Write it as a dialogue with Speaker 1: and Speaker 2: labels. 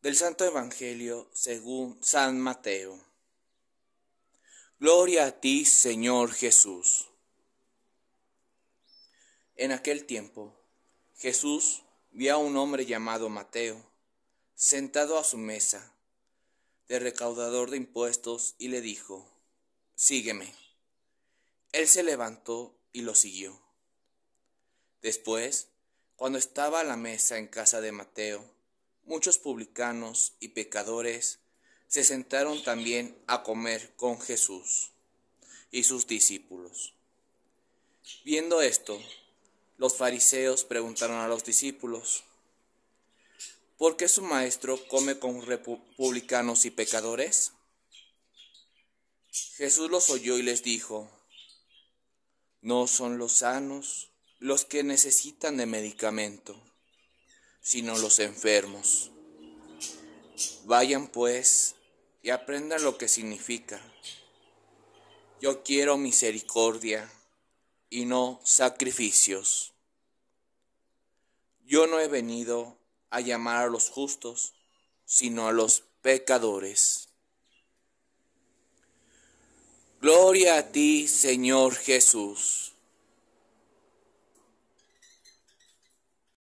Speaker 1: Del Santo Evangelio según San Mateo. Gloria a ti, Señor Jesús. En aquel tiempo, Jesús vio a un hombre llamado Mateo, sentado a su mesa, de recaudador de impuestos, y le dijo, Sígueme. Él se levantó y lo siguió. Después, cuando estaba a la mesa en casa de Mateo, muchos publicanos y pecadores se sentaron también a comer con Jesús y sus discípulos. Viendo esto, los fariseos preguntaron a los discípulos, ¿por qué su maestro come con republicanos y pecadores? Jesús los oyó y les dijo, no son los sanos los que necesitan de medicamento sino los enfermos. Vayan pues y aprendan lo que significa. Yo quiero misericordia y no sacrificios. Yo no he venido a llamar a los justos, sino a los pecadores. Gloria a ti, Señor Jesús.